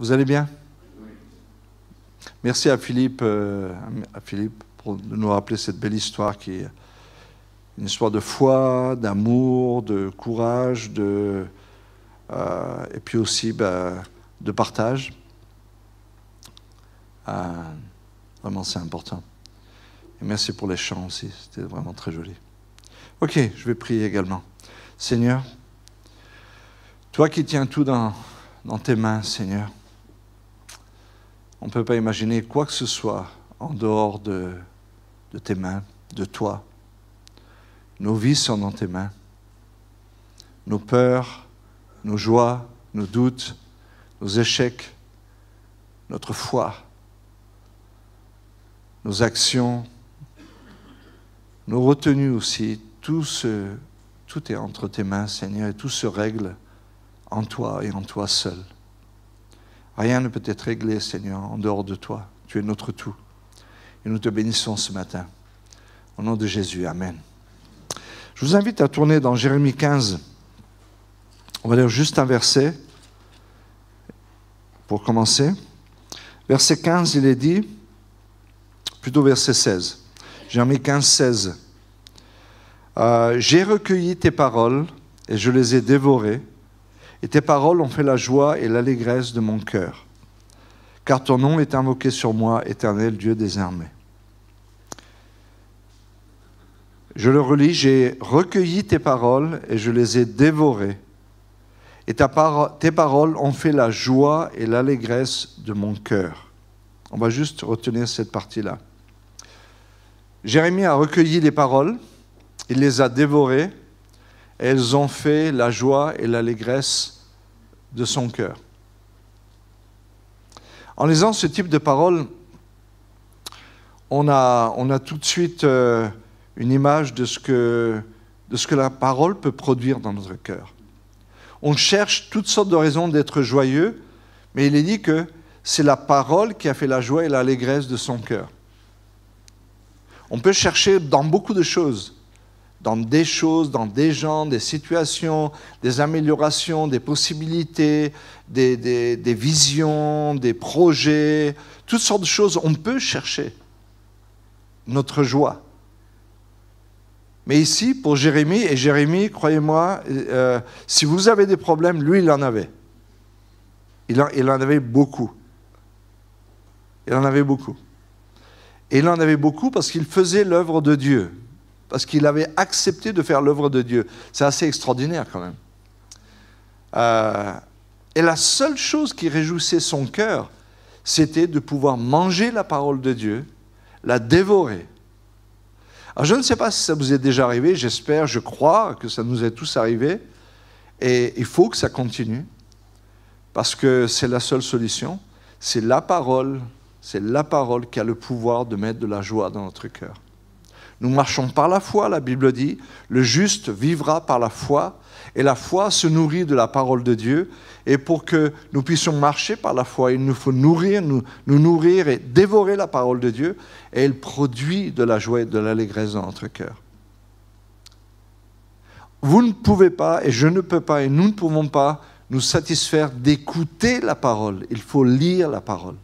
Vous allez bien Merci à Philippe, euh, à Philippe pour nous rappeler cette belle histoire qui est une histoire de foi, d'amour, de courage, de, euh, et puis aussi bah, de partage. Ah, vraiment, c'est important. Et merci pour les chants aussi, c'était vraiment très joli. Ok, je vais prier également. Seigneur, toi qui tiens tout dans tes mains, Seigneur, on ne peut pas imaginer quoi que ce soit en dehors de, de tes mains, de toi. Nos vies sont dans tes mains. Nos peurs, nos joies, nos doutes, nos échecs, notre foi, nos actions, nos retenues aussi, tout, tout est entre tes mains, Seigneur, et tout se règle en toi et en toi seul. Rien ne peut être réglé, Seigneur, en dehors de toi. Tu es notre tout. Et nous te bénissons ce matin. Au nom de Jésus, Amen. Je vous invite à tourner dans Jérémie 15. On va lire juste un verset pour commencer. Verset 15, il est dit, plutôt verset 16. Jérémie 15, 16. Euh, J'ai recueilli tes paroles et je les ai dévorées et tes paroles ont fait la joie et l'allégresse de mon cœur. Car ton nom est invoqué sur moi, éternel Dieu des armées. Je le relis, j'ai recueilli tes paroles et je les ai dévorées. Et tes paroles ont fait la joie et l'allégresse de mon cœur. On va juste retenir cette partie-là. Jérémie a recueilli les paroles, il les a dévorées, elles ont fait la joie et l'allégresse de son cœur. En lisant ce type de paroles, on a, on a tout de suite euh, une image de ce, que, de ce que la parole peut produire dans notre cœur. On cherche toutes sortes de raisons d'être joyeux, mais il est dit que c'est la parole qui a fait la joie et l'allégresse de son cœur. On peut chercher dans beaucoup de choses, dans des choses, dans des gens, des situations, des améliorations, des possibilités, des, visions, des projets, toutes sortes de choses. On peut chercher notre joie. Mais ici, pour Jérémie, et Jérémie, croyez-moi, euh, si vous avez des problèmes, lui, il en avait. Il en, il en avait beaucoup. Il en avait beaucoup. Et il en avait beaucoup parce qu'il faisait l'œuvre de Dieu parce qu'il avait accepté de faire l'œuvre de Dieu. C'est assez extraordinaire quand même. Euh, et la seule chose qui réjouissait son cœur, c'était de pouvoir manger la parole de Dieu, la dévorer. Alors je ne sais pas si ça vous est déjà arrivé, j'espère, je crois que ça nous est tous arrivé, et il faut que ça continue, parce que c'est la seule solution, c'est la parole, c'est la parole qui a le pouvoir de mettre de la joie dans notre cœur. Nous marchons par la foi, la Bible dit, le juste vivra par la foi, et la foi se nourrit de la parole de Dieu. Et pour que nous puissions marcher par la foi, il nous faut nourrir, nous, nous nourrir et dévorer la parole de Dieu, et elle produit de la joie et de l'allégresse dans notre cœur. Vous ne pouvez pas, et je ne peux pas, et nous ne pouvons pas nous satisfaire d'écouter la parole. Il faut lire la parole.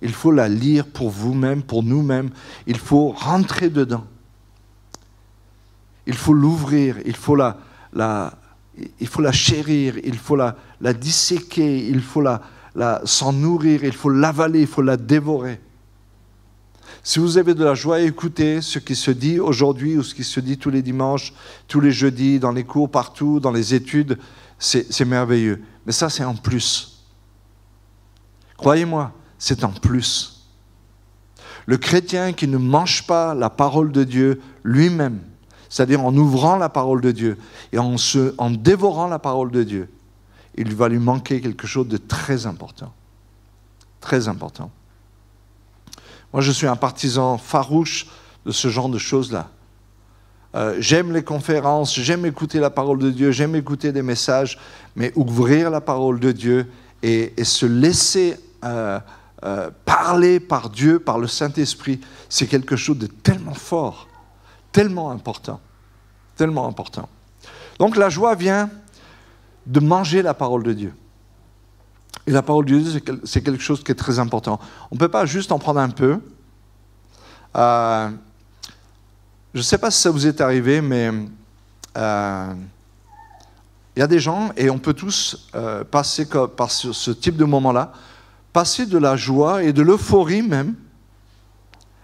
Il faut la lire pour vous-même, pour nous-mêmes. Il faut rentrer dedans. Il faut l'ouvrir, il faut la, la, il faut la chérir, il faut la, la disséquer, il faut la, la s'en nourrir, il faut l'avaler, il faut la dévorer. Si vous avez de la joie à écouter ce qui se dit aujourd'hui ou ce qui se dit tous les dimanches, tous les jeudis, dans les cours, partout, dans les études, c'est merveilleux. Mais ça, c'est en plus. Croyez-moi, c'est en plus. Le chrétien qui ne mange pas la parole de Dieu lui-même, c'est-à-dire en ouvrant la parole de Dieu et en, se, en dévorant la parole de Dieu, il va lui manquer quelque chose de très important. Très important. Moi, je suis un partisan farouche de ce genre de choses-là. Euh, j'aime les conférences, j'aime écouter la parole de Dieu, j'aime écouter des messages, mais ouvrir la parole de Dieu et, se laisser euh, euh, parler par Dieu, par le Saint-Esprit, c'est quelque chose de tellement fort, tellement important, tellement important. Donc la joie vient de manger la parole de Dieu. Et la parole de Dieu, c'est quelque chose qui est très important. On ne peut pas juste en prendre un peu. Euh, je ne sais pas si ça vous est arrivé, mais euh, il y a des gens, et on peut tous passer par ce type de moment-là, passer de la joie et de l'euphorie même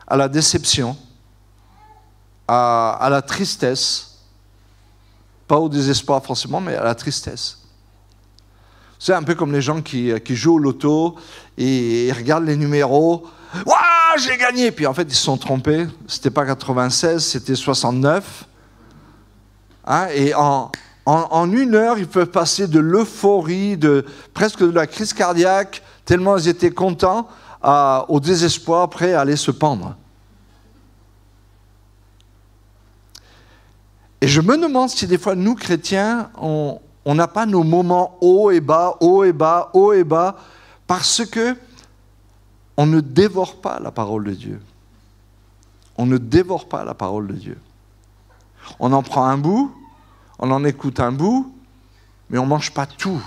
à la déception, à, la tristesse, pas au désespoir forcément, mais à la tristesse. C'est un peu comme les gens qui, jouent au loto et, regardent les numéros. Waouh, j'ai gagné Puis en fait, ils se sont trompés. Ce n'était pas 96, c'était 69. Hein, et en, en, une heure, ils peuvent passer de l'euphorie, de presque de la crise cardiaque, tellement ils étaient contents à, au désespoir, prêts à aller se pendre. Et je me demande si des fois, nous, chrétiens, on n'a pas nos moments haut et bas, haut et bas, haut et bas, parce que on ne dévore pas la parole de Dieu. On ne dévore pas la parole de Dieu. On en prend un bout, on en écoute un bout, mais on ne mange pas tout.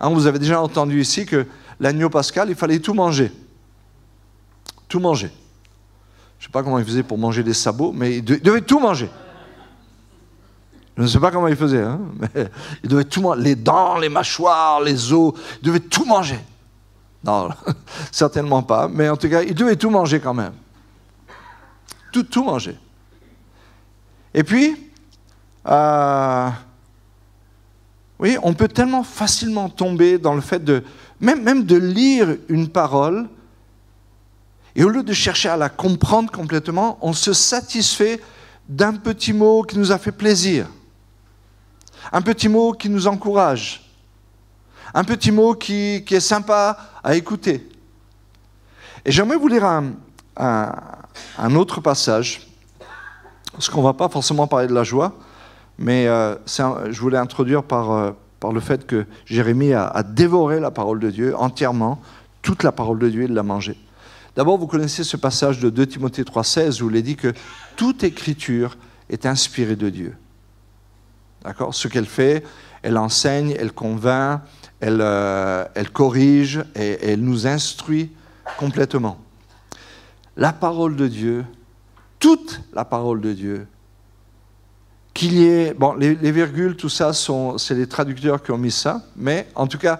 Hein, vous avez déjà entendu ici que l'agneau pascal, il fallait tout manger. Tout manger. Je ne sais pas comment il faisait pour manger des sabots, mais il devait tout manger. Je ne sais pas comment il faisait, hein, mais il devait tout manger. Les dents, les mâchoires, les os, il devait tout manger. Non, certainement pas, mais en tout cas, il devait tout manger quand même. Tout, tout manger. Et puis, euh, voyez, on peut tellement facilement tomber dans le fait de, même, de lire une parole, et au lieu de chercher à la comprendre complètement, on se satisfait d'un petit mot qui nous a fait plaisir, un petit mot qui nous encourage, un petit mot qui, est sympa à écouter. Et j'aimerais vous lire un, un autre passage, parce qu'on ne va pas forcément parler de la joie, mais euh, je voulais introduire euh, par, le fait que Jérémie a, dévoré la parole de Dieu entièrement, toute la parole de Dieu, il l'a mangée. D'abord, vous connaissez ce passage de 2 Timothée 3,16 où il est dit que toute écriture est inspirée de Dieu. D'accord Ce qu'elle fait, elle enseigne, elle convainc, elle, euh, corrige et elle nous instruit complètement. La parole de Dieu, toute la parole de Dieu qu'il y ait... Bon, les, virgules, tout ça, c'est les traducteurs qui ont mis ça, mais en tout cas,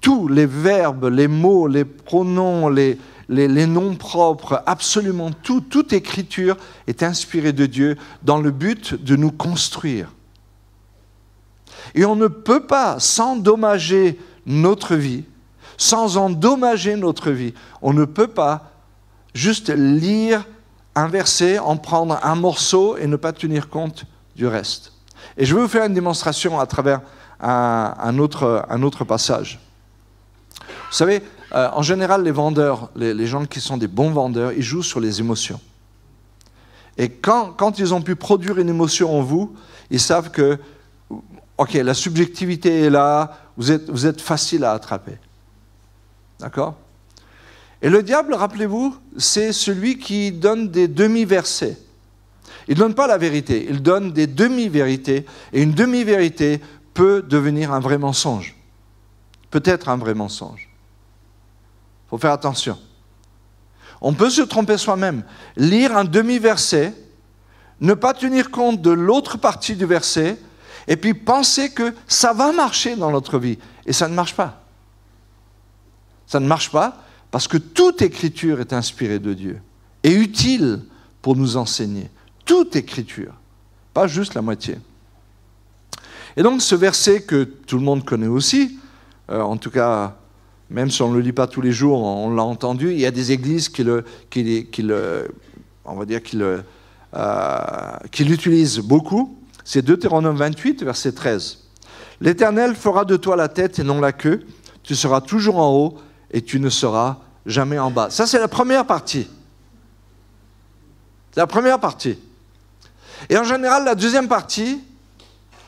tous les verbes, les mots, les pronoms, les, les, noms propres, absolument tout, toute écriture est inspirée de Dieu dans le but de nous construire. Et on ne peut pas s'endommager notre vie, sans endommager notre vie, on ne peut pas juste lire inverser, en prendre un morceau et ne pas tenir compte du reste. Et je vais vous faire une démonstration à travers un, autre, passage. Vous savez, euh, en général, les vendeurs, les, gens qui sont des bons vendeurs, ils jouent sur les émotions. Et quand, ils ont pu produire une émotion en vous, ils savent que, ok, la subjectivité est là, vous êtes facile à attraper. D'accord et le diable, rappelez-vous, c'est celui qui donne des demi-versets. Il ne donne pas la vérité, il donne des demi-vérités. Et une demi-vérité peut devenir un vrai mensonge. Peut-être un vrai mensonge. Il faut faire attention. On peut se tromper soi-même. Lire un demi-verset, ne pas tenir compte de l'autre partie du verset, et puis penser que ça va marcher dans notre vie. Et ça ne marche pas. Ça ne marche pas parce que toute écriture est inspirée de Dieu et utile pour nous enseigner. Toute écriture, pas juste la moitié. Et donc ce verset que tout le monde connaît aussi, euh, en tout cas, même si on ne le lit pas tous les jours, on l'a entendu, il y a des églises qui on va dire, euh, qui l'utilisent beaucoup. C'est Deutéronome 28, verset 13. L'Éternel fera de toi la tête et non la queue. Tu seras toujours en haut et tu ne seras jamais en bas. Ça, c'est la première partie. C'est la première partie. Et en général, la deuxième partie,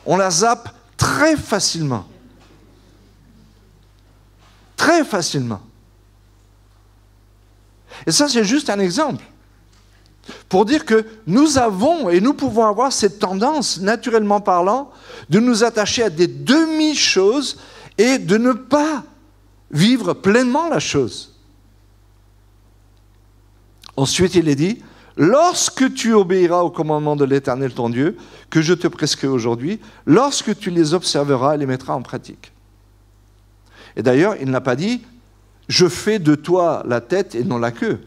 on la zappe très facilement. Très facilement. Et ça, c'est juste un exemple. Pour dire que nous avons et nous pouvons avoir cette tendance, naturellement parlant, de nous attacher à des demi-choses et de ne pas vivre pleinement la chose. Ensuite, il est dit, lorsque tu obéiras au commandement de l'Éternel ton Dieu, que je te prescris aujourd'hui, lorsque tu les observeras et les mettras en pratique. Et d'ailleurs, il n'a pas dit, je fais de toi la tête et non la queue.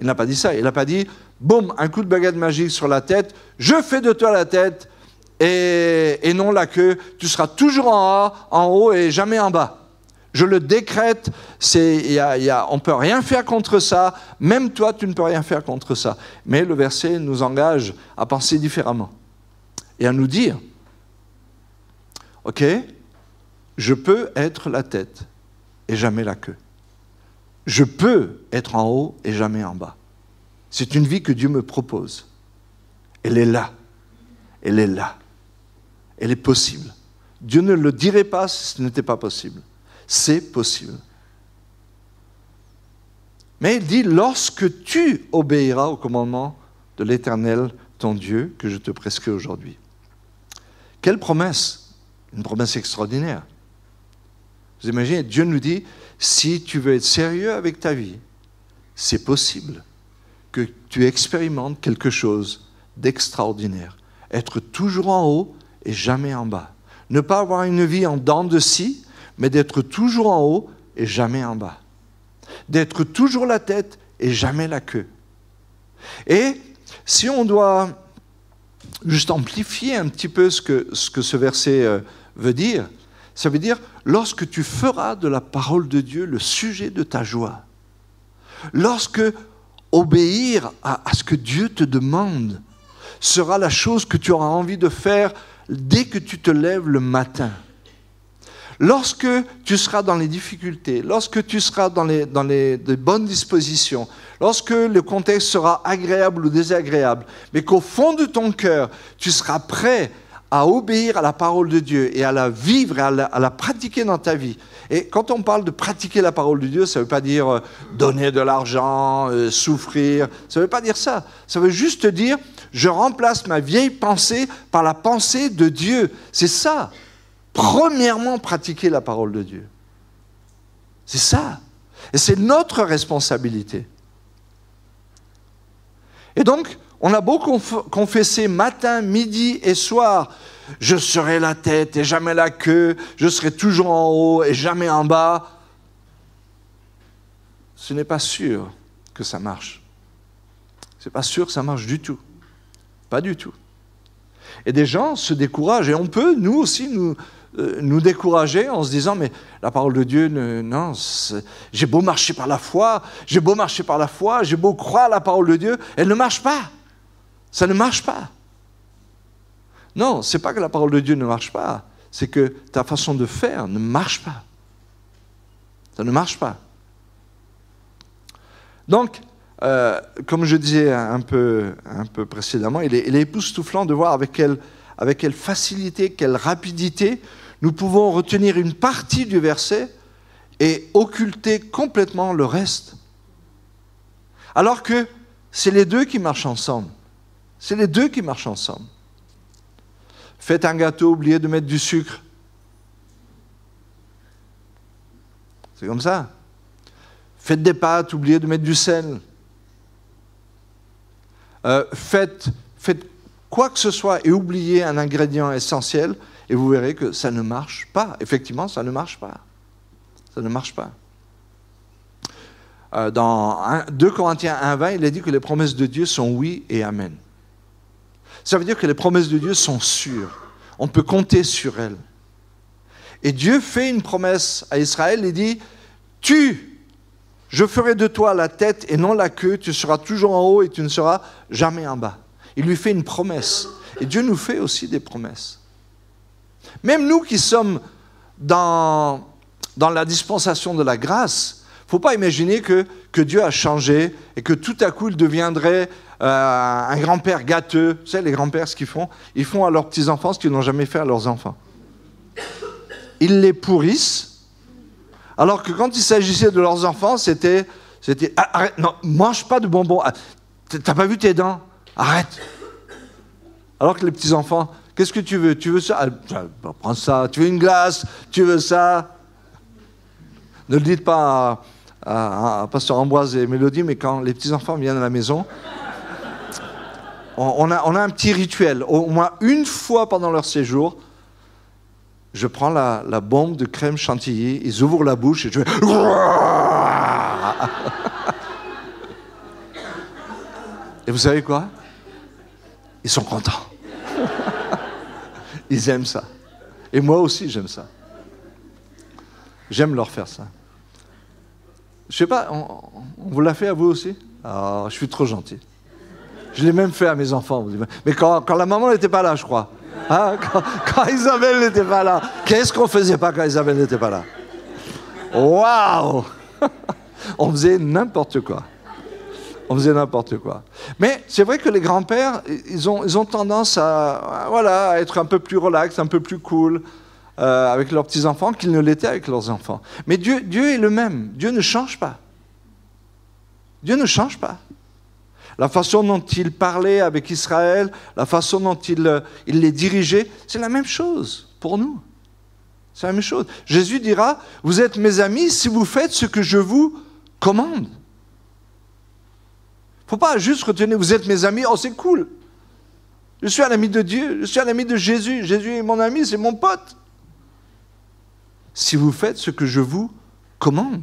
Il n'a pas dit ça. Il n'a pas dit, boum, un coup de baguette magique sur la tête, je fais de toi la tête et, non la queue. Tu seras toujours en, haut, en haut et jamais en bas. Je le décrète, on ne peut rien faire contre ça, même toi tu ne peux rien faire contre ça. Mais le verset nous engage à penser différemment et à nous dire, ok, je peux être la tête et jamais la queue. Je peux être en haut et jamais en bas. C'est une vie que Dieu me propose. Elle est là. Elle est là elle est possible. Dieu ne le dirait pas si ce n'était pas possible. C'est possible. Mais il dit, lorsque tu obéiras au commandement de l'Éternel, ton Dieu, que je te prescris aujourd'hui. Quelle promesse Une promesse extraordinaire. Vous imaginez, Dieu nous dit, si tu veux être sérieux avec ta vie, c'est possible que tu expérimentes quelque chose d'extraordinaire. Être toujours en haut et jamais en bas. Ne pas avoir une vie en dents de scie, mais d'être toujours en haut et jamais en bas. D'être toujours la tête et jamais la queue. Et si on doit juste amplifier un petit peu ce que ce, verset euh, veut dire, ça veut dire lorsque tu feras de la parole de Dieu le sujet de ta joie. Lorsque obéir à ce que Dieu te demande sera la chose que tu auras envie de faire dès que tu te lèves le matin. Lorsque tu seras dans les difficultés, lorsque tu seras dans les, dans les, bonnes dispositions, lorsque le contexte sera agréable ou désagréable, mais qu'au fond de ton cœur, tu seras prêt à obéir à la parole de Dieu et à la vivre à la, pratiquer dans ta vie. Et quand on parle de pratiquer la parole de Dieu, ça ne veut pas dire euh, donner de l'argent, euh, souffrir, ça ne veut pas dire ça. Ça veut juste dire, je remplace ma vieille pensée par la pensée de Dieu. C'est ça. Premièrement, pratiquer la parole de Dieu. C'est ça. Et c'est notre responsabilité. Et donc, on a beau confesser matin, midi et soir, je serai la tête et jamais la queue, je serai toujours en haut et jamais en bas. Ce n'est pas sûr que ça marche. Ce n'est pas sûr que ça marche du tout. Pas du tout. Et des gens se découragent. Et on peut, nous aussi, nous, euh, nous décourager en se disant, mais la parole de Dieu, non, j'ai beau marcher par la foi, j'ai beau marcher par la foi, j'ai beau croire à la parole de Dieu, elle ne marche pas. Ça ne marche pas. Non, ce n'est pas que la parole de Dieu ne marche pas, c'est que ta façon de faire ne marche pas. Ça ne marche pas. Donc, euh, comme je disais un peu, précédemment, il est, époustouflant de voir avec quelle facilité, quelle rapidité nous pouvons retenir une partie du verset et occulter complètement le reste. Alors que c'est les deux qui marchent ensemble. C'est les deux qui marchent ensemble. Faites un gâteau, oubliez de mettre du sucre. C'est comme ça. Faites des pâtes, oubliez de mettre du sel. Euh, faites, quoi que ce soit et oubliez un ingrédient essentiel et vous verrez que ça ne marche pas. Effectivement, ça ne marche pas. Ça ne marche pas. Euh, dans 2 Corinthiens 1.20, il est dit que les promesses de Dieu sont oui et amen. Ça veut dire que les promesses de Dieu sont sûres. On peut compter sur elles. Et Dieu fait une promesse à Israël et dit, tu, je ferai de toi la tête et non la queue, tu seras toujours en haut et tu ne seras jamais en bas. Il lui fait une promesse. Et Dieu nous fait aussi des promesses. Même nous qui sommes dans, dans la dispensation de la grâce, il ne faut pas imaginer que, que Dieu a changé et que tout à coup il deviendrait euh, un grand-père gâteux, vous les grands-pères, ce qu'ils font, ils font à leurs petits-enfants ce qu'ils n'ont jamais fait à leurs enfants. Ils les pourrissent, alors que quand il s'agissait de leurs enfants, c'était, c'était ah, arrête, non, mange pas de bonbons, ah, t'as pas vu tes dents, arrête. Alors que les petits-enfants, qu'est-ce que tu veux Tu veux ça ah, bah, bah, Prends ça, tu veux une glace, tu veux ça. Ne le dites pas à, à Pasteur Ambroise et Mélodie, mais quand les petits-enfants viennent à la maison, on a, un petit rituel. Au moins une fois pendant leur séjour, je prends la, bombe de crème chantilly, ils ouvrent la bouche et je Et vous savez quoi Ils sont contents. Ils aiment ça. Et moi aussi, j'aime ça. J'aime leur faire ça. Je sais pas, on, vous l'a fait à vous aussi ah, Je suis trop gentil. Je l'ai même fait à mes enfants. Mais quand, la maman n'était pas là, je crois. Hein, quand, Isabelle n'était pas là. Qu'est-ce qu'on faisait pas quand Isabelle n'était pas là Waouh On faisait n'importe quoi. On faisait n'importe quoi. Mais c'est vrai que les grands-pères, ils ont, tendance à, voilà, à être un peu plus relax, un peu plus cool. Euh, avec leurs petits-enfants qu'ils ne l'étaient avec leurs enfants. Mais Dieu, Dieu est le même. Dieu ne change pas. Dieu ne change pas la façon dont il parlait avec Israël, la façon dont euh, il, les dirigeait, c'est la même chose pour nous. C'est la même chose. Jésus dira, vous êtes mes amis si vous faites ce que je vous commande. Il ne faut pas juste retenir, vous êtes mes amis, oh c'est cool. Je suis un ami de Dieu, je suis un ami de Jésus. Jésus est mon ami, c'est mon pote. Si vous faites ce que je vous commande.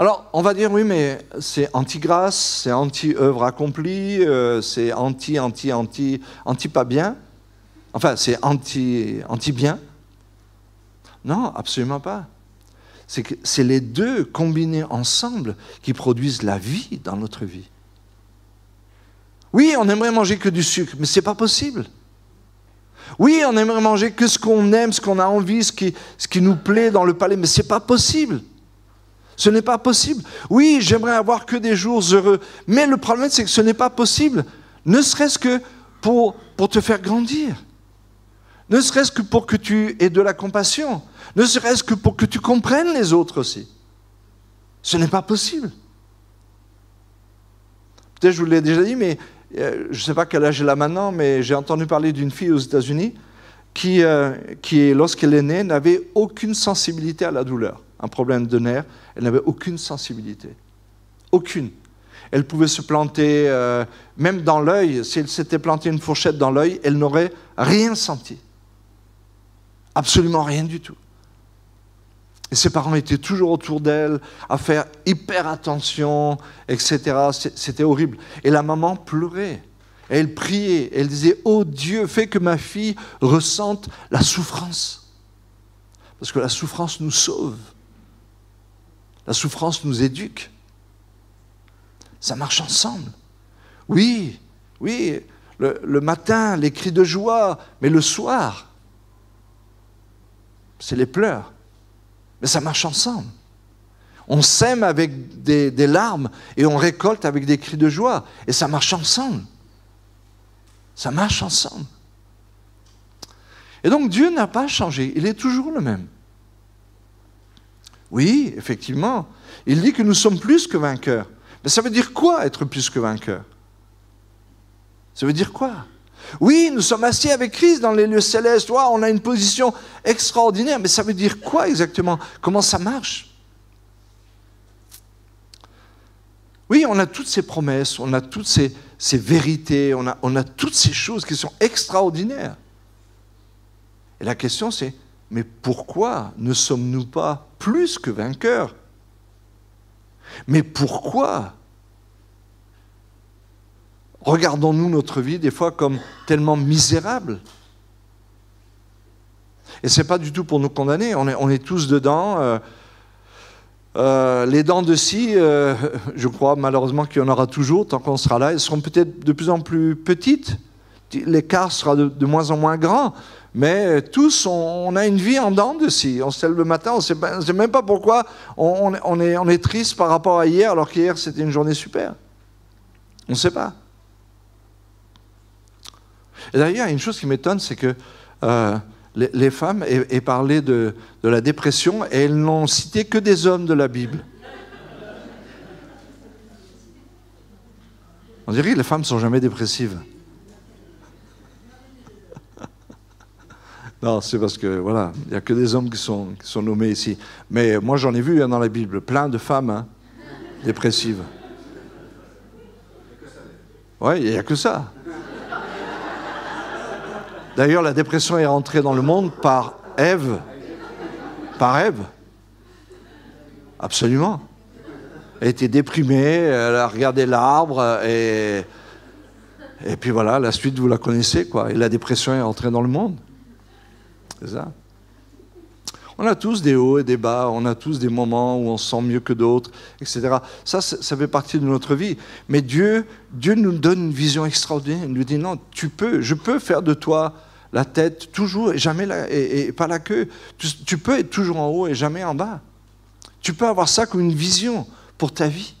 Alors, on va dire, oui, mais c'est anti-grâce, c'est anti-œuvre accomplie, euh, c'est anti, anti, anti, anti-pas bien. Enfin, c'est anti-bien. non, absolument pas. C'est les deux combinés ensemble qui produisent la vie dans notre vie. Oui, on aimerait manger que du sucre, mais ce n'est pas possible. Oui, on aimerait manger que ce qu'on aime, ce qu'on a envie, ce qui, ce qui nous plaît dans le palais, mais ce n'est pas possible. Ce n'est pas possible. Oui, j'aimerais avoir que des jours heureux, mais le problème, c'est que ce n'est pas possible, ne serait-ce que pour, pour te faire grandir, ne serait-ce que pour que tu aies de la compassion, ne serait-ce que pour que tu comprennes les autres aussi. Ce n'est pas possible. Peut-être je vous l'ai déjà dit, mais euh, je ne sais pas quel âge elle a maintenant, mais j'ai entendu parler d'une fille aux États-Unis qui, euh, qui lorsqu'elle est née, n'avait aucune sensibilité à la douleur un problème de nerfs, elle n'avait aucune sensibilité. Aucune. Elle pouvait se planter, euh, même dans l'œil, si elle s'était plantée une fourchette dans l'œil, elle n'aurait rien senti. Absolument rien du tout. Et ses parents étaient toujours autour d'elle, à faire hyper attention, etc. C'était horrible. Et la maman pleurait. Elle priait. Elle disait Oh Dieu, fais que ma fille ressente la souffrance. Parce que la souffrance nous sauve. La souffrance nous éduque. Ça marche ensemble. Oui, oui, le, matin, les cris de joie, mais le soir, c'est les pleurs. Mais ça marche ensemble. On sème avec des, larmes et on récolte avec des cris de joie. Et ça marche ensemble. Ça marche ensemble. Et donc Dieu n'a pas changé, il est toujours le même. Oui, effectivement. Il dit que nous sommes plus que vainqueurs. Mais ça veut dire quoi être plus que vainqueur Ça veut dire quoi Oui, nous sommes assis avec Christ dans les lieux célestes, on a une position extraordinaire, mais ça veut dire quoi exactement Comment ça marche Oui, on a toutes ces promesses, on a toutes ces, vérités, on a toutes ces choses qui sont extraordinaires. Et la question c'est, mais pourquoi ne sommes-nous pas plus que vainqueur. Mais pourquoi regardons-nous notre vie des fois comme tellement misérable Et ce n'est pas du tout pour nous condamner, on est, tous dedans. Euh, euh, les dents de scie, euh, je crois malheureusement qu'il y en aura toujours tant qu'on sera là, elles seront peut-être de plus en plus petites, l'écart sera de moins en moins grand, mais euh, tous, on, a une vie en dents de scie. On se lève le matin, on ne sait, même pas pourquoi on, est, triste par rapport à hier, alors qu'hier c'était une journée super. On ne sait pas. Et d'ailleurs, une chose qui m'étonne, c'est que euh, les, femmes aient, parlé de, de, la dépression et elles n'ont cité que des hommes de la Bible. On dirait que les femmes ne sont jamais dépressives. c'est parce que, voilà, il n'y a que des hommes qui sont, nommés ici. Mais moi, j'en ai vu hein, dans la Bible, plein de femmes hein, dépressives. Oui, il n'y a que ça. D'ailleurs, la dépression est rentrée dans le monde par Ève. Par Ève. Absolument. Elle était déprimée, elle a regardé l'arbre et... Et puis voilà, la suite, vous la connaissez, quoi. Et la dépression est entrée dans le monde. C'est ça on a tous des hauts et des bas, on a tous des moments où on se sent mieux que d'autres, etc. Ça, ça fait partie de notre vie. Mais Dieu, Dieu nous donne une vision extraordinaire. Il nous dit non, tu peux, je peux faire de toi la tête toujours et jamais la, et, pas la queue. tu, peux être toujours en haut et jamais en bas. Tu peux avoir ça comme une vision pour ta vie.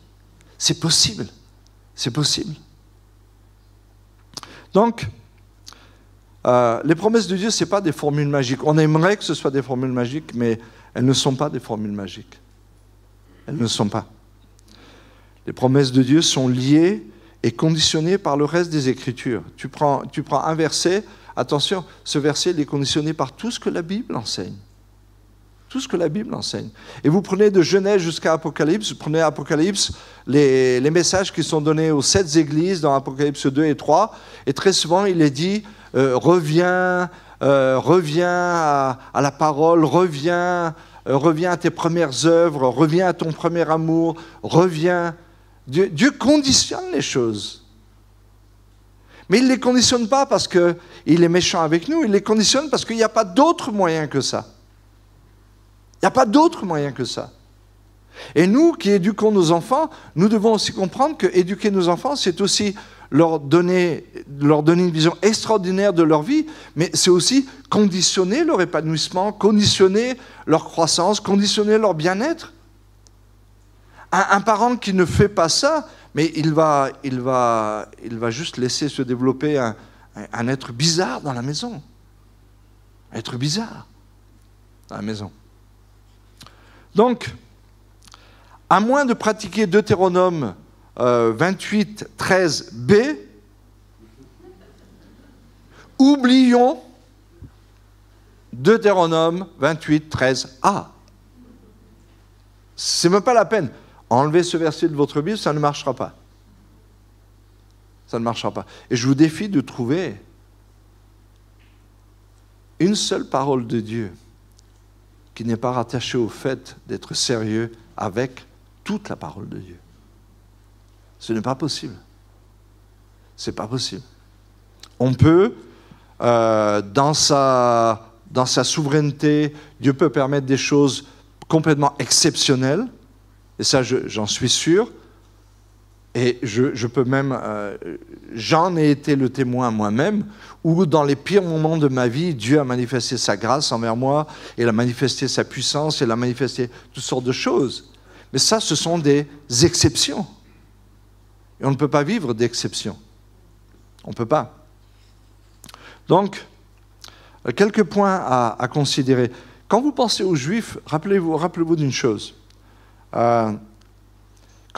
C'est possible. C'est possible. Donc, euh, les promesses de Dieu, ce sont pas des formules magiques. On aimerait que ce soit des formules magiques, mais elles ne sont pas des formules magiques. Elles ne sont pas. Les promesses de Dieu sont liées et conditionnées par le reste des Écritures. Tu prends, un verset, attention, ce verset est conditionné par tout ce que la Bible enseigne. Tout ce que la Bible enseigne. Et vous prenez de Genèse jusqu'à Apocalypse, vous prenez Apocalypse, les, messages qui sont donnés aux sept églises dans Apocalypse 2 et 3, et très souvent il est dit, euh, reviens, euh, reviens à, la parole, reviens, euh, reviens à tes premières œuvres, reviens à ton premier amour, reviens. Dieu, Dieu conditionne les choses. Mais il ne les conditionne pas parce qu'il est méchant avec nous, il les conditionne parce qu'il n'y a pas d'autre moyen que ça. Il n'y a pas d'autre moyen que ça. Et nous qui éduquons nos enfants, nous devons aussi comprendre que éduquer nos enfants, c'est aussi leur donner, leur donner une vision extraordinaire de leur vie, mais c'est aussi conditionner leur épanouissement, conditionner leur croissance, conditionner leur bien-être. Un, parent qui ne fait pas ça, mais il va, il va, il va juste laisser se développer un, un être bizarre dans la maison. être bizarre dans la maison. Donc, à moins de pratiquer Deutéronome 28, euh, 13b, oublions Deutéronome 28, 13a. C'est même pas la peine. Enlevez ce verset de votre Bible, ça ne marchera pas. Ça ne marchera pas. Et je vous défie de trouver une seule parole de Dieu qui n'est pas rattaché au fait d'être sérieux avec toute la parole de Dieu. Ce n'est pas possible. C'est pas possible. On peut, euh, dans, sa, dans sa souveraineté, Dieu peut permettre des choses complètement exceptionnelles, et ça j'en suis sûr, et je, peux même, euh, j'en ai été le témoin moi-même, où dans les pires moments de ma vie, Dieu a manifesté sa grâce envers moi, et il a manifesté sa puissance, et il a manifesté toutes sortes de choses. Mais ça, ce sont des exceptions. Et on ne peut pas vivre d'exceptions. On ne peut pas. Donc, euh, quelques points à, considérer. Quand vous pensez aux Juifs, rappelez-vous d'une chose. Euh,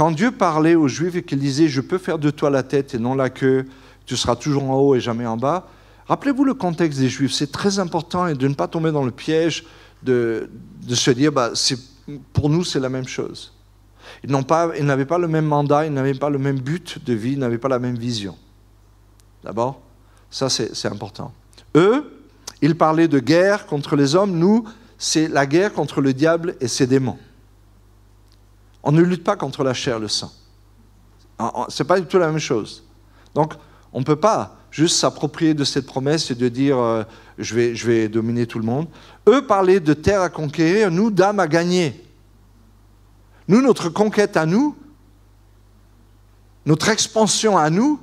quand Dieu parlait aux Juifs et qu'il disait Je peux faire de toi la tête et non la queue, tu seras toujours en haut et jamais en bas, rappelez-vous le contexte des Juifs. C'est très important et de ne pas tomber dans le piège de, de se dire bah, Pour nous, c'est la même chose. Ils n'avaient pas, pas le même mandat, ils n'avaient pas le même but de vie, ils n'avaient pas la même vision. D'abord, ça c'est important. Eux, ils parlaient de guerre contre les hommes, nous, c'est la guerre contre le diable et ses démons. On ne lutte pas contre la chair le sang. Ce n'est pas du tout la même chose. Donc, on ne peut pas juste s'approprier de cette promesse et de dire euh, je, vais, je vais dominer tout le monde. Eux parlaient de terre à conquérir, nous d'âme à gagner. Nous, notre conquête à nous, notre expansion à nous,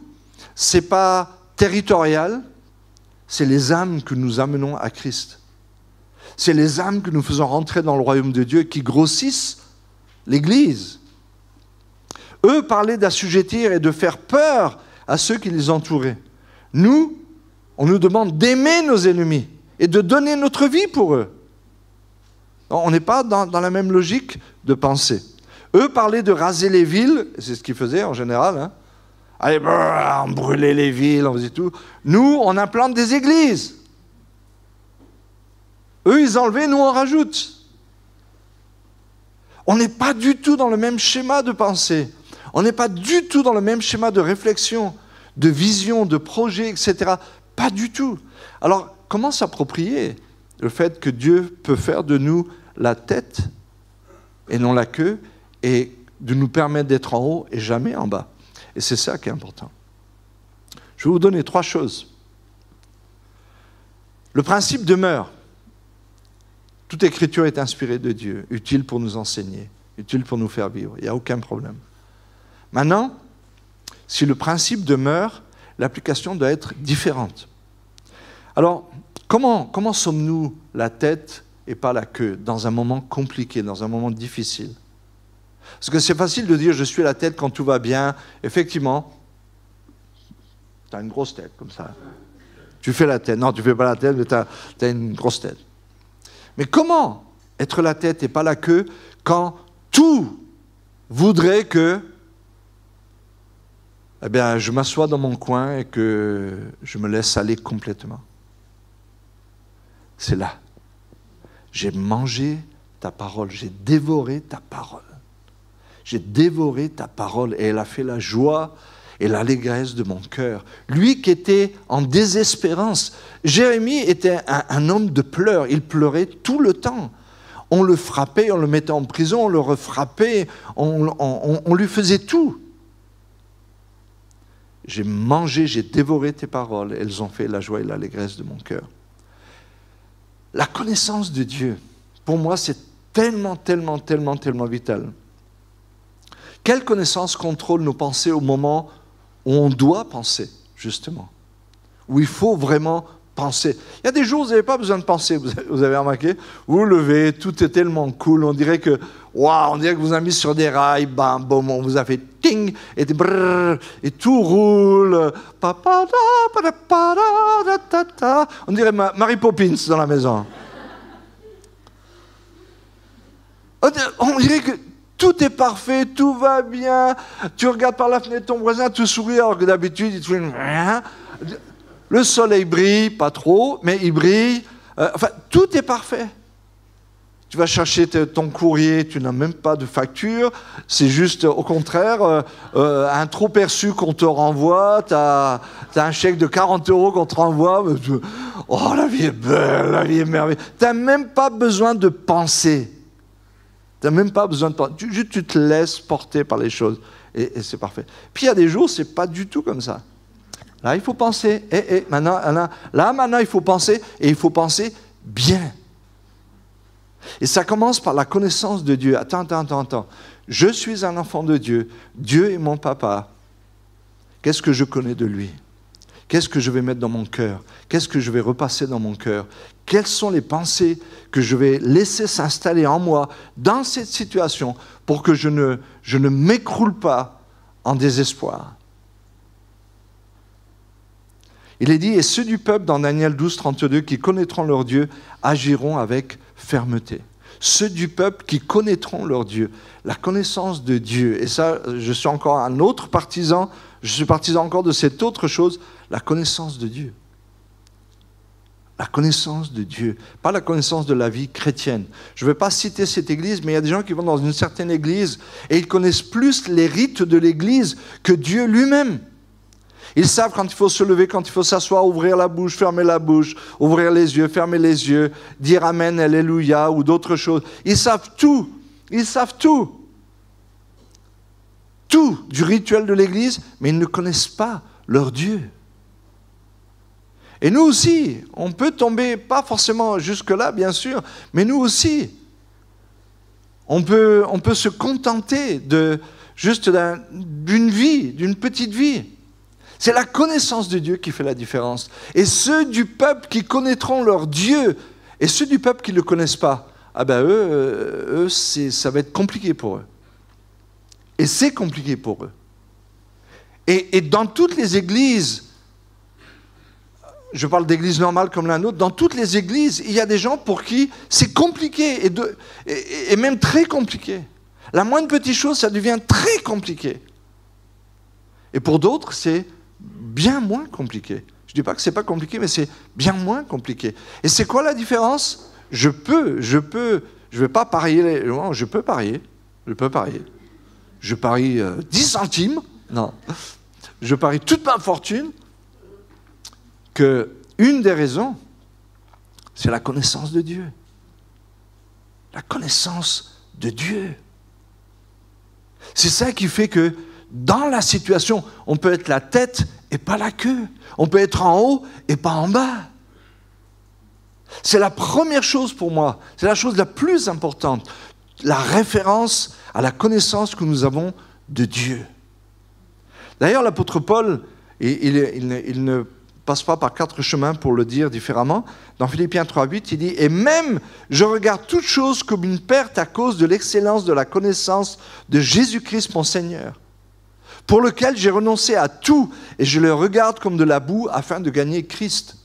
c'est pas territorial, c'est les âmes que nous amenons à Christ. C'est les âmes que nous faisons rentrer dans le royaume de Dieu qui grossissent l'Église. Eux parlaient d'assujettir et de faire peur à ceux qui les entouraient. Nous, on nous demande d'aimer nos ennemis et de donner notre vie pour eux. On n'est pas dans, la même logique de pensée. Eux parlaient de raser les villes, c'est ce qu'ils faisaient en général. Hein. Allez, bah, on brûlait les villes, on faisait tout. Nous, on implante des églises. Eux, ils enlevaient, nous, on rajoute on n'est pas du tout dans le même schéma de pensée. On n'est pas du tout dans le même schéma de réflexion, de vision, de projet, etc. Pas du tout. Alors, comment s'approprier le fait que Dieu peut faire de nous la tête et non la queue et de nous permettre d'être en haut et jamais en bas Et c'est ça qui est important. Je vais vous donner trois choses. Le principe demeure. Toute écriture est inspirée de Dieu, utile pour nous enseigner, utile pour nous faire vivre. Il n'y a aucun problème. Maintenant, si le principe demeure, l'application doit être différente. Alors, comment, comment sommes-nous la tête et pas la queue dans un moment compliqué, dans un moment difficile Parce que c'est facile de dire je suis la tête quand tout va bien. Effectivement, tu as une grosse tête comme ça. Tu fais la tête. Non, tu fais pas la tête, mais tu as une grosse tête. Mais comment être la tête et pas la queue quand tout voudrait que eh bien, je m'assois dans mon coin et que je me laisse aller complètement C'est là. J'ai mangé ta parole, j'ai dévoré ta parole. J'ai dévoré ta parole et elle a fait la joie et l'allégresse de mon cœur. Lui qui était en désespérance. Jérémie était un, homme de pleurs, il pleurait tout le temps on le frappait, on le mettait en prison, on le refrappait, on, on lui faisait tout. J'ai mangé, j'ai dévoré tes paroles, elles ont fait la joie et l'allégresse de mon cœur. La connaissance de Dieu, pour moi, c'est tellement, tellement, tellement, tellement vital. Quelle connaissance contrôle nos pensées au moment on doit penser, justement, où il faut vraiment penser. Il y a des jours où vous n'avez pas besoin de penser, vous avez remarqué Vous vous levez, tout est tellement cool, on dirait que, waouh, on dirait que vous avez mis sur des rails, bam, bon, on vous a fait ting, et, et tout roule. On dirait Mary Poppins dans la maison. On dirait que tout est parfait, tout va bien. Tu regardes par la fenêtre ton voisin tu souris alors que d'habitude il te fait rien. Le soleil brille, pas trop, mais il brille. Euh, enfin, tout est parfait. Tu vas chercher ton courrier, tu n'as même pas de facture. C'est juste, au contraire, euh, euh, un trop perçu qu'on te renvoie. Tu as, as, un chèque de 40 euros qu'on te renvoie. Oh, la vie est belle, la vie est merveilleuse. Tu n'as même pas besoin de penser. Tu n'as même pas besoin de penser. tu te laisses porter par les choses. Et, c'est parfait. Puis il y a des jours, c'est pas du tout comme ça. Là, il faut penser. Et, eh, eh, et maintenant, là, maintenant, il faut penser. Et il faut penser bien. Et ça commence par la connaissance de Dieu. Attends, attends, attends, attends. Je suis un enfant de Dieu. Dieu est mon papa. Qu'est-ce que je connais de lui Qu'est-ce que je vais mettre dans mon cœur Qu'est-ce que je vais repasser dans mon cœur Quelles sont les pensées que je vais laisser s'installer en moi dans cette situation pour que je ne, je ne m'écroule pas en désespoir Il est dit, et ceux du peuple dans Daniel 12, 32 qui connaîtront leur Dieu agiront avec fermeté ceux du peuple qui connaîtront leur Dieu. La connaissance de Dieu, et ça, je suis encore un autre partisan, je suis partisan encore de cette autre chose, la connaissance de Dieu. La connaissance de Dieu, pas la connaissance de la vie chrétienne. Je ne vais pas citer cette église, mais il y a des gens qui vont dans une certaine église et ils connaissent plus les rites de l'église que Dieu lui-même. Ils savent quand il faut se lever, quand il faut s'asseoir, ouvrir la bouche, fermer la bouche, ouvrir les yeux, fermer les yeux, dire Amen, Alléluia ou d'autres choses. Ils savent tout. Ils savent tout. Tout du rituel de l'Église, mais ils ne connaissent pas leur Dieu. Et nous aussi, on peut tomber, pas forcément jusque-là, bien sûr, mais nous aussi, on peut, on peut se contenter de juste d'une vie, d'une petite vie. C'est la connaissance de Dieu qui fait la différence. Et ceux du peuple qui connaîtront leur Dieu, et ceux du peuple qui ne le connaissent pas, ah ben eux, euh, eux ça va être compliqué pour eux. Et c'est compliqué pour eux. Et, et dans toutes les églises, je parle d'église normale comme la nôtre, dans toutes les églises, il y a des gens pour qui c'est compliqué, et, même très compliqué. La moindre petite chose, ça devient très compliqué. Et pour d'autres, c'est bien moins compliqué. Je ne dis pas que ce n'est pas compliqué, mais c'est bien moins compliqué. Et c'est quoi la différence Je peux, je peux, je ne vais pas parier, les non, je peux parier, je peux parier. Je parie 10 euh, centimes, non, je parie toute ma fortune, une des raisons, c'est la connaissance de Dieu. La connaissance de Dieu. C'est ça qui fait que dans la situation, on peut être la tête et pas la queue. On peut être en haut et pas en bas. C'est la première chose pour moi. C'est la chose la plus importante. La référence à la connaissance que nous avons de Dieu. D'ailleurs, l'apôtre Paul, il ne passe pas par quatre chemins pour le dire différemment. Dans Philippiens 3.8, il dit, et même je regarde toute chose comme une perte à cause de l'excellence de la connaissance de Jésus-Christ mon Seigneur, pour lequel j'ai renoncé à tout et je le regarde comme de la boue afin de gagner Christ.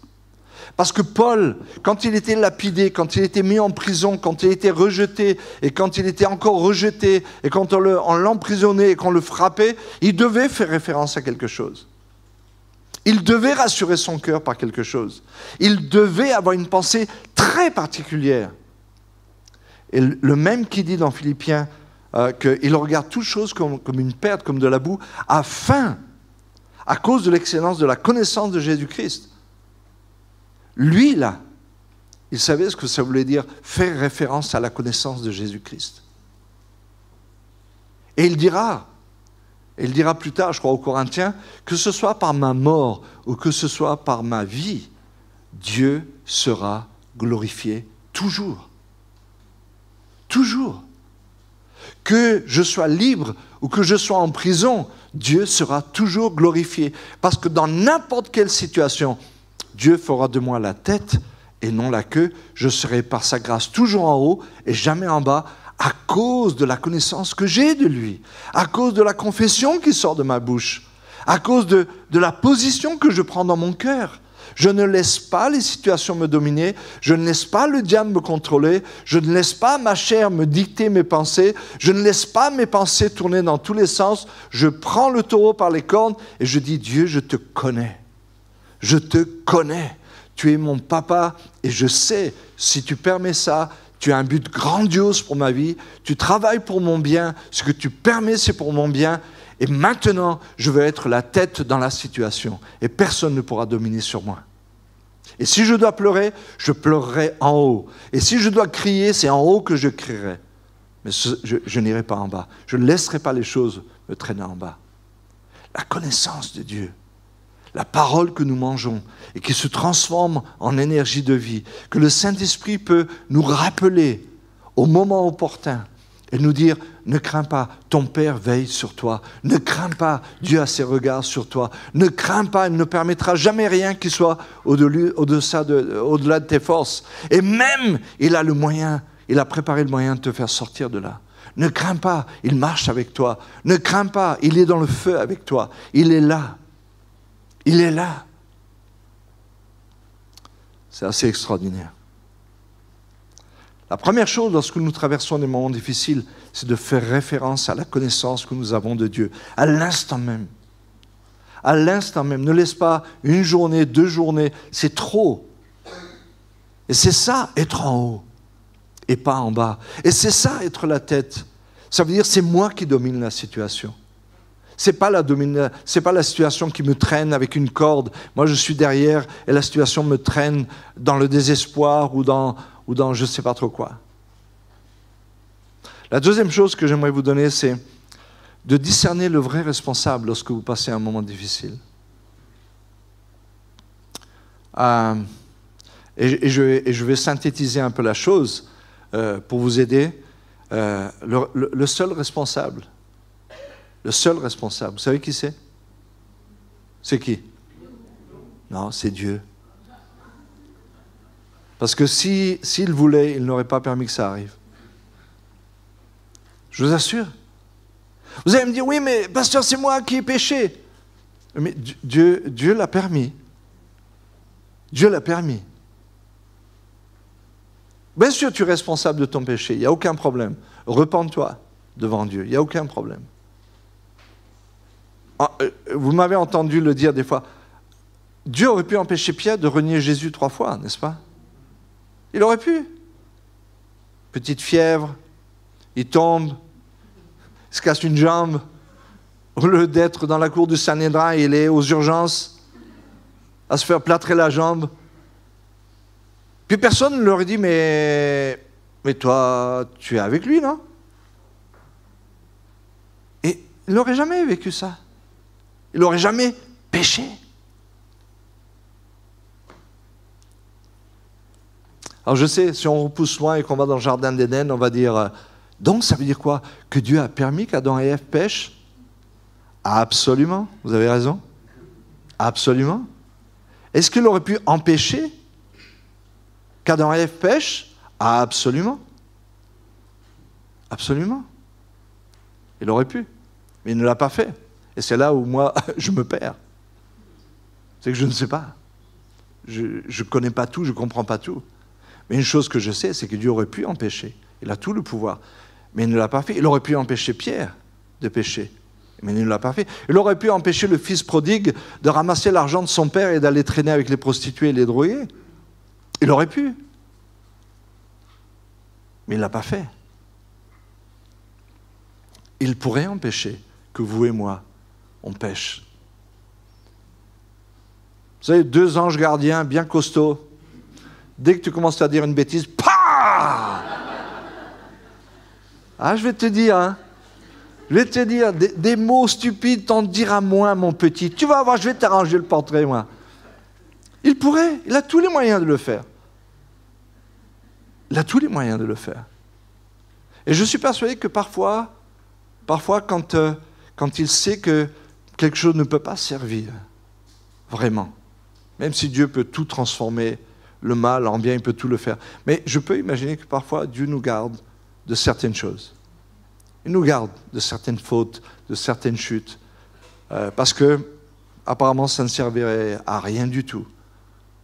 Parce que Paul, quand il était lapidé, quand il était mis en prison, quand il était rejeté, et quand il était encore rejeté, et quand on l'emprisonnait et qu'on le frappait, il devait faire référence à quelque chose. Il devait rassurer son cœur par quelque chose. Il devait avoir une pensée très particulière. Et le même qui dit dans Philippiens euh, qu'il regarde toute chose comme, comme une perte, comme de la boue, afin, à cause de l'excellence de la connaissance de Jésus-Christ, lui là, il savait ce que ça voulait dire faire référence à la connaissance de Jésus-Christ. Et il dira, et il dira plus tard, je crois aux Corinthiens, que ce soit par ma mort ou que ce soit par ma vie, Dieu sera glorifié toujours. Toujours. Que je sois libre ou que je sois en prison, Dieu sera toujours glorifié. Parce que dans n'importe quelle situation, Dieu fera de moi la tête et non la queue. Je serai par sa grâce toujours en haut et jamais en bas à cause de la connaissance que j'ai de lui, à cause de la confession qui sort de ma bouche, à cause de, la position que je prends dans mon cœur. Je ne laisse pas les situations me dominer, je ne laisse pas le diable me contrôler, je ne laisse pas ma chair me dicter mes pensées, je ne laisse pas mes pensées tourner dans tous les sens, je prends le taureau par les cornes et je dis Dieu, je te connais, je te connais, tu es mon papa et je sais, si tu permets ça, tu as un but grandiose pour ma vie, tu travailles pour mon bien, ce que tu permets c'est pour mon bien, et maintenant je veux être la tête dans la situation, et personne ne pourra dominer sur moi. Et si je dois pleurer, je pleurerai en haut. Et si je dois crier, c'est en haut que je crierai. Mais je n'irai pas en bas. Je ne laisserai pas les choses me traîner en bas. La connaissance de Dieu, la parole que nous mangeons et qui se transforme en énergie de vie, que le Saint-Esprit peut nous rappeler au moment opportun et nous dire, ne crains pas, ton Père veille sur toi, ne crains pas, Dieu a ses regards sur toi, ne crains pas, il ne permettra jamais rien qui soit au-delà de, de tes forces. Et même, il a le moyen, il a préparé le moyen de te faire sortir de là. Ne crains pas, il marche avec toi. Ne crains pas, il est dans le feu avec toi. Il est là. Il est là. C'est assez extraordinaire. La première chose lorsque nous traversons des moments difficiles, c'est de faire référence à la connaissance que nous avons de Dieu, à l'instant même. À l'instant même. Ne laisse pas une journée, deux journées, c'est trop. Et c'est ça, être en haut et pas en bas. Et c'est ça, être la tête. Ça veut dire, c'est moi qui domine la situation. C'est pas la pas la situation qui me traîne avec une corde. Moi, je suis derrière et la situation me traîne dans le désespoir ou dans ou dans je sais pas trop quoi. La deuxième chose que j'aimerais vous donner, c'est de discerner le vrai responsable lorsque vous passez un moment difficile. Euh, et, je, vais synthétiser un peu la chose euh, pour vous aider. Euh, le seul responsable, le seul responsable. Vous savez qui c'est C'est qui Non, c'est Dieu. Parce que s'il voulait, il n'aurait pas permis que ça arrive. Je vous assure. Vous allez me dire, oui, mais pasteur, c'est moi qui ai péché. Mais Dieu, Dieu l'a permis. Dieu l'a permis. Bien sûr, tu es responsable de ton péché, il n'y a aucun problème. Repends-toi devant Dieu, il n'y a aucun problème. Ah, euh, vous m'avez entendu le dire des fois, Dieu aurait pu empêcher Pierre de renier Jésus trois fois, n'est-ce pas Il aurait pu. Petite fièvre, il tombe, il se casse une jambe. Au lieu d'être dans la cour du Sanhedrin, il est aux urgences, à se faire plâtrer la jambe. Puis personne ne leur dit, mais, mais toi, tu es avec lui, non Et il n'aurait jamais vécu ça. Il n'aurait jamais péché. Alors je sais, si on repousse loin et qu'on va dans le jardin d'Éden, on va dire, euh, donc ça veut dire quoi Que Dieu a permis qu'Adam et Ève pêchent Absolument, vous avez raison. Absolument. Est-ce qu'il aurait pu empêcher qu'Adam et Ève pêchent Absolument. Absolument. Il aurait pu, mais il ne l'a pas fait. Et c'est là où moi, je me perds. C'est que je ne sais pas. Je ne connais pas tout, je ne comprends pas tout. Mais une chose que je sais, c'est que Dieu aurait pu empêcher. Il a tout le pouvoir. Mais il ne l'a pas fait. Il aurait pu empêcher Pierre de pécher. Mais il ne l'a pas fait. Il aurait pu empêcher le fils prodigue de ramasser l'argent de son père et d'aller traîner avec les prostituées et les drogués. Il aurait pu. Mais il ne l'a pas fait. Il pourrait empêcher que vous et moi, on pêche. Vous savez, deux anges gardiens bien costauds. Dès que tu commences à dire une bêtise, paaaah Ah, je vais te dire, hein. Je vais te dire, des, mots stupides t'en dira moins, mon petit. Tu vas voir, je vais t'arranger le portrait, moi. Il pourrait, il a tous les moyens de le faire. Il a tous les moyens de le faire. Et je suis persuadé que parfois, parfois quand, euh, quand il sait que quelque chose ne peut pas servir, vraiment. Même si Dieu peut tout transformer, le mal en bien, il peut tout le faire. Mais je peux imaginer que parfois Dieu nous garde de certaines choses. Il nous garde de certaines fautes, de certaines chutes, euh, parce que apparemment ça ne servirait à rien du tout.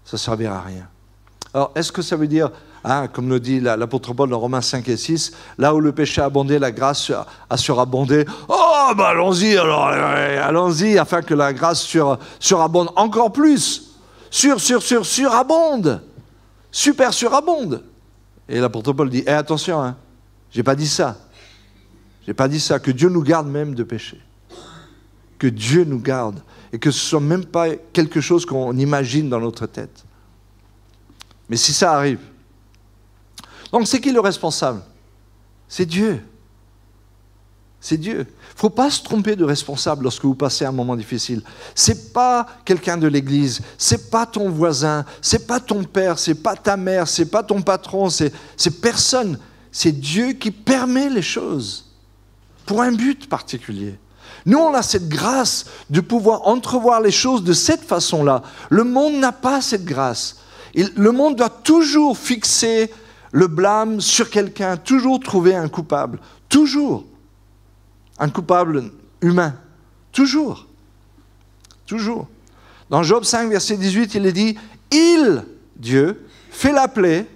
Ça servirait à rien. Alors, est-ce que ça veut dire Hein, comme le dit l'apôtre Paul dans Romains 5 et 6, là où le péché a abondé, la grâce a surabondé. Oh, bah, allons-y, alors, euh, allons-y, afin que la grâce sur, surabonde encore plus. Sur, sur, sur, surabonde. Super surabonde. Et l'apôtre Paul dit, eh, attention, hein, j'ai pas dit ça. J'ai pas dit ça, que Dieu nous garde même de péché. Que Dieu nous garde. Et que ce soit même pas quelque chose qu'on imagine dans notre tête. Mais si ça arrive, donc c'est qui le responsable C'est Dieu. C'est Dieu. Il ne faut pas se tromper de responsable lorsque vous passez un moment difficile. C'est pas quelqu'un de l'Église, c'est pas ton voisin, c'est pas ton père, c'est pas ta mère, c'est pas ton patron, c'est personne. C'est Dieu qui permet les choses pour un but particulier. Nous, on a cette grâce de pouvoir entrevoir les choses de cette façon-là. Le monde n'a pas cette grâce. le monde doit toujours fixer le blâme sur quelqu'un, toujours trouver un coupable, toujours un coupable humain, toujours, toujours. Dans Job 5, verset 18, il est dit, il, Dieu, fait la plaie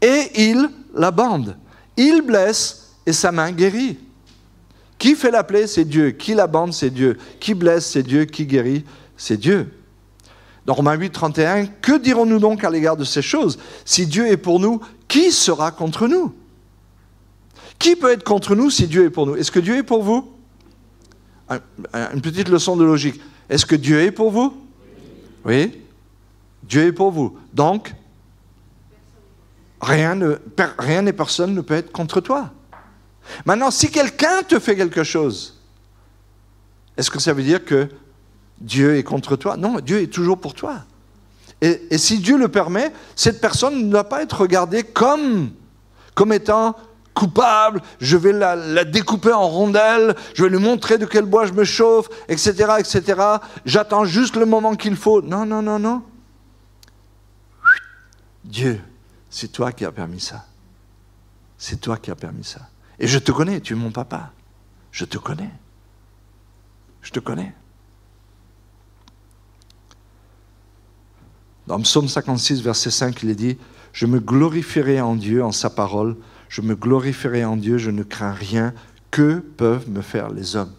et il la bande. Il blesse et sa main guérit. Qui fait la plaie, c'est Dieu. Qui la bande, c'est Dieu. Qui blesse, c'est Dieu. Qui guérit, c'est Dieu. Dans Romains 8, 31, que dirons-nous donc à l'égard de ces choses Si Dieu est pour nous, qui sera contre nous Qui peut être contre nous si Dieu est pour nous Est-ce que Dieu est pour vous Une petite leçon de logique. Est-ce que Dieu est pour vous Oui. Dieu est pour vous. Donc, rien, ne, rien et personne ne peut être contre toi. Maintenant, si quelqu'un te fait quelque chose, est-ce que ça veut dire que Dieu est contre toi. Non, Dieu est toujours pour toi. Et, si Dieu le permet, cette personne ne doit pas être regardée comme, comme étant coupable, je vais la, découper en rondelles, je vais lui montrer de quel bois je me chauffe, etc., etc. J'attends juste le moment qu'il faut. Non, non, non, non. Dieu, c'est toi qui as permis ça. C'est toi qui as permis ça. Et je te connais, tu es mon papa. Je te connais. Je te connais. Dans Psaume 56, verset 5, il est dit, Je me glorifierai en Dieu, en sa parole, je me glorifierai en Dieu, je ne crains rien, que peuvent me faire les hommes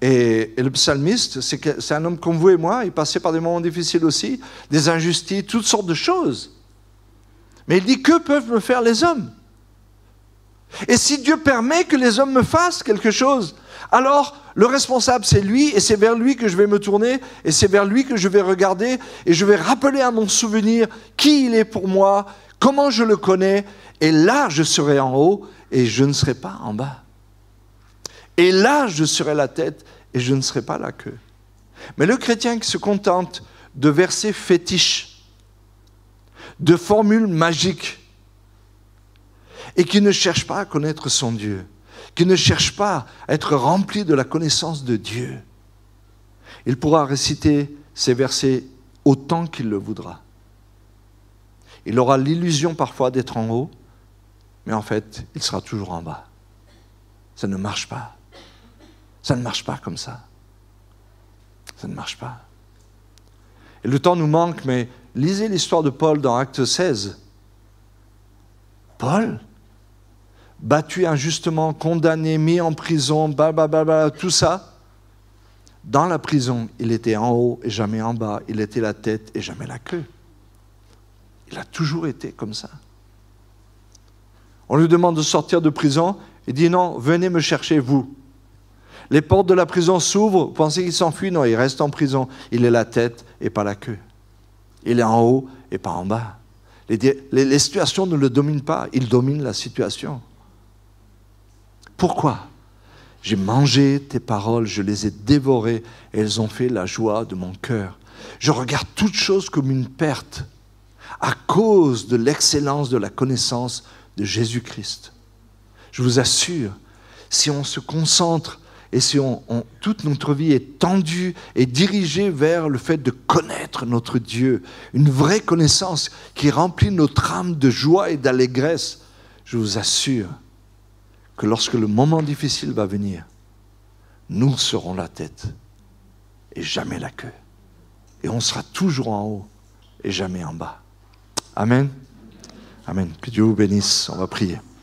et, et le psalmiste, c'est un homme comme vous et moi, il passait par des moments difficiles aussi, des injustices, toutes sortes de choses. Mais il dit, que peuvent me faire les hommes Et si Dieu permet que les hommes me fassent quelque chose, alors, le responsable, c'est lui, et c'est vers lui que je vais me tourner, et c'est vers lui que je vais regarder, et je vais rappeler à mon souvenir qui il est pour moi, comment je le connais, et là, je serai en haut, et je ne serai pas en bas. Et là, je serai la tête, et je ne serai pas la queue. Mais le chrétien qui se contente de versets fétiches, de formules magiques, et qui ne cherche pas à connaître son Dieu, qui ne cherche pas à être rempli de la connaissance de Dieu, il pourra réciter ces versets autant qu'il le voudra. Il aura l'illusion parfois d'être en haut, mais en fait, il sera toujours en bas. Ça ne marche pas. Ça ne marche pas comme ça. Ça ne marche pas. Et le temps nous manque, mais lisez l'histoire de Paul dans Acte 16. Paul, battu injustement, condamné, mis en prison, tout ça. Dans la prison, il était en haut et jamais en bas, il était la tête et jamais la queue. Il a toujours été comme ça. On lui demande de sortir de prison, il dit non, venez me chercher vous. Les portes de la prison s'ouvrent, vous pensez qu'il s'enfuit Non, il reste en prison. Il est la tête et pas la queue. Il est en haut et pas en bas. les situations ne le dominent pas, il domine la situation. Pourquoi J'ai mangé tes paroles, je les ai dévorées elles ont fait la joie de mon cœur. Je regarde toute chose comme une perte à cause de l'excellence de la connaissance de Jésus-Christ. Je vous assure, si on se concentre et si on, toute notre vie est tendue et dirigée vers le fait de connaître notre Dieu, une vraie connaissance qui remplit notre âme de joie et d'allégresse, je vous assure, que lorsque le moment difficile va venir, nous serons la tête et jamais la queue. Et on sera toujours en haut et jamais en bas. Amen. Amen. Que Dieu vous bénisse. On va prier.